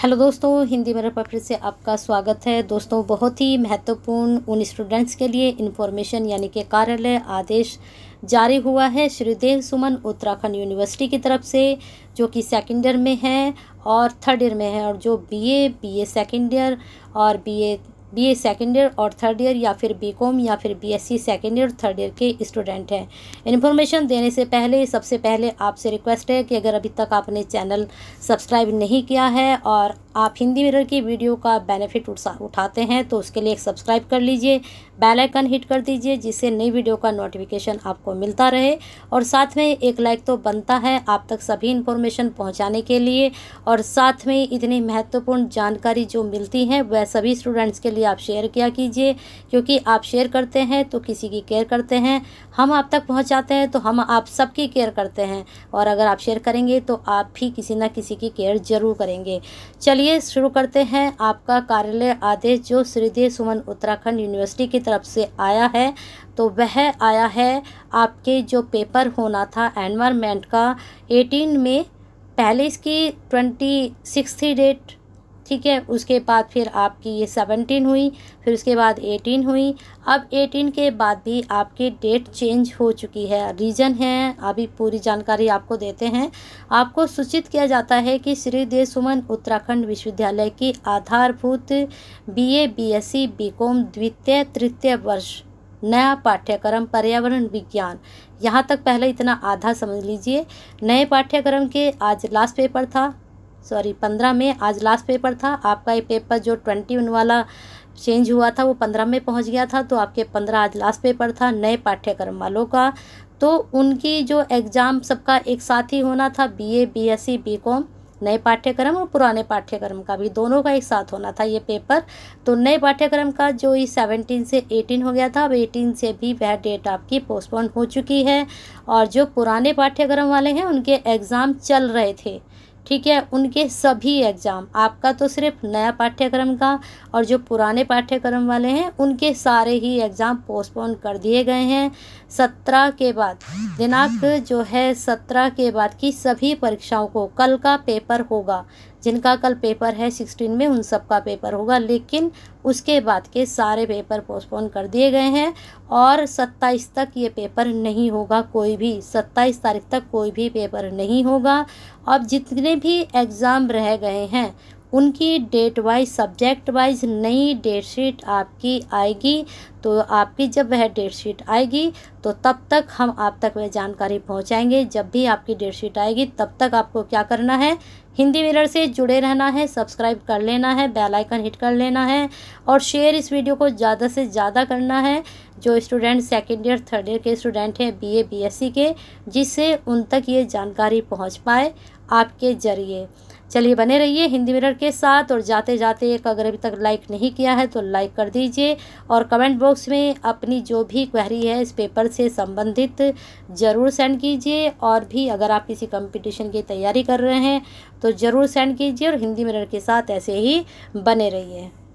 hello दोस्तों हिंदी मेरा pop it से आपका स्वागत है दोस्तों बहुत ही महत्वपूर्ण उन स्टूडेंट्स के लिए इन्फॉर्मेशन यानी कि कार्यालय आदेश जारी हुआ है श्रीदेव सुमन उत्तराखंड यूनिवर्सिटी की तरफ से जो कि सेकेंड ईयर में है और थर्ड ईयर में है और जो बीए बीए सेकेंड ईयर और BA B A second year और थर्ड ईयर या फिर बी कॉम या फिर B S C second year third year के स्टूडेंट हैं इन्फॉर्मेशन देने से पहले सबसे पहले आपसे रिक्वेस्ट है कि अगर अभी तक आपने चैनल सब्सक्राइब नहीं किया है और आप हिंदी मिरर की वीडियो का बेनिफिट उठाते हैं तो उसके लिए सब्सक्राइब कर लीजिए बेल आइकन हिट कर दीजिए जिससे नई वीडियो का नोटिफिकेशन आपको मिलता रहे और साथ में एक लाइक तो बनता है आप तक सभी इन्फॉर्मेशन पहुंचाने के लिए और साथ में इतनी महत्वपूर्ण जानकारी जो मिलती है वह सभी स्टूडेंट्स के लिए लिए आप शेयर किया कीजिए क्योंकि आप शेयर करते हैं तो किसी की केयर करते हैं हम आप तक पहुंचाते हैं तो हम आप सबकी केयर करते हैं और अगर आप शेयर करेंगे तो आप भी किसी ना किसी की केयर जरूर करेंगे चलिए शुरू करते हैं आपका कार्यालय आदेश जो श्रीदेव सुमन उत्तराखंड यूनिवर्सिटी की तरफ से आया है तो वह आया है आपके जो पेपर होना था एनवायरमेंट का एटीन में पहले इसकी ट्वेंटी सिक्स डेट ठीक है उसके बाद फिर आपकी ये सेवनटीन हुई फिर उसके बाद एटीन हुई अब एटीन के बाद भी आपकी डेट चेंज हो चुकी है रीजन है अभी पूरी जानकारी आपको देते हैं आपको सूचित किया जाता है कि श्री देव सुमन उत्तराखंड विश्वविद्यालय की आधारभूत सी बी कॉम द्वितीय तृतीय वर्ष नया पाठ्यक्रम पर्यावरण विज्ञान यहाँ तक पहले इतना आधा समझ लीजिए नए पाठ्यक्रम के आज लास्ट पेपर था सॉरी पंद्रह में आज लास्ट पेपर था आपका ये पेपर जो ट्वेंटी वन वाला चेंज हुआ था वो पंद्रह में पहुंच गया था तो आपके पंद्रह आज लास्ट पेपर था नए पाठ्यक्रम वालों का तो उनकी जो एग्ज़ाम सबका एक साथ ही होना था बीए बीएससी बीकॉम नए पाठ्यक्रम और पुराने पाठ्यक्रम का भी दोनों का एक साथ होना था ये पेपर तो नए पाठ्यक्रम का जो ये सेवनटीन से एटीन हो गया था अब एटीन से भी वह डेट आपकी पोस्टपोन हो चुकी है और जो पुराने पाठ्यक्रम वाले हैं उनके एग्ज़ाम चल रहे थे ठीक है उनके सभी एग्ज़ाम आपका तो सिर्फ नया पाठ्यक्रम का और जो पुराने पाठ्यक्रम वाले हैं उनके सारे ही एग्ज़ाम पोस्टपोन कर दिए गए हैं सत्रह के बाद दिनांक जो है सत्रह के बाद की सभी परीक्षाओं को कल का पेपर होगा जिनका कल पेपर है सिक्सटीन में उन सब का पेपर होगा लेकिन उसके बाद के सारे पेपर पोस्टपोन कर दिए गए हैं और सत्ताईस तक ये पेपर नहीं होगा कोई भी सत्ताईस तारीख तक कोई भी पेपर नहीं होगा अब जितने भी एग्ज़ाम रह गए हैं उनकी डेट वाइज सब्जेक्ट वाइज नई डेट शीट आपकी आएगी तो आपकी जब वह डेट शीट आएगी तो तब तक हम आप तक वह जानकारी पहुंचाएंगे जब भी आपकी डेट शीट आएगी तब तक आपको क्या करना है हिंदी मिरर से जुड़े रहना है सब्सक्राइब कर लेना है बेल आइकन हिट कर लेना है और शेयर इस वीडियो को ज़्यादा से ज़्यादा करना है जो student second year third year के स्टूडेंट हैं B A B S C के जिससे उन तक ये जानकारी पहुँच पाए आपके ज़रिए चलिए बने रहिए हिंदी मिरर के साथ और जाते जाते एक अगर अभी तक लाइक नहीं किया है तो लाइक कर दीजिए और कमेंट बॉक्स में अपनी जो भी क्वेरी है इस पेपर से संबंधित ज़रूर सेंड कीजिए और भी अगर आप किसी कंपटीशन की तैयारी कर रहे हैं तो ज़रूर सेंड कीजिए और हिंदी मिरर के साथ ऐसे ही बने रहिए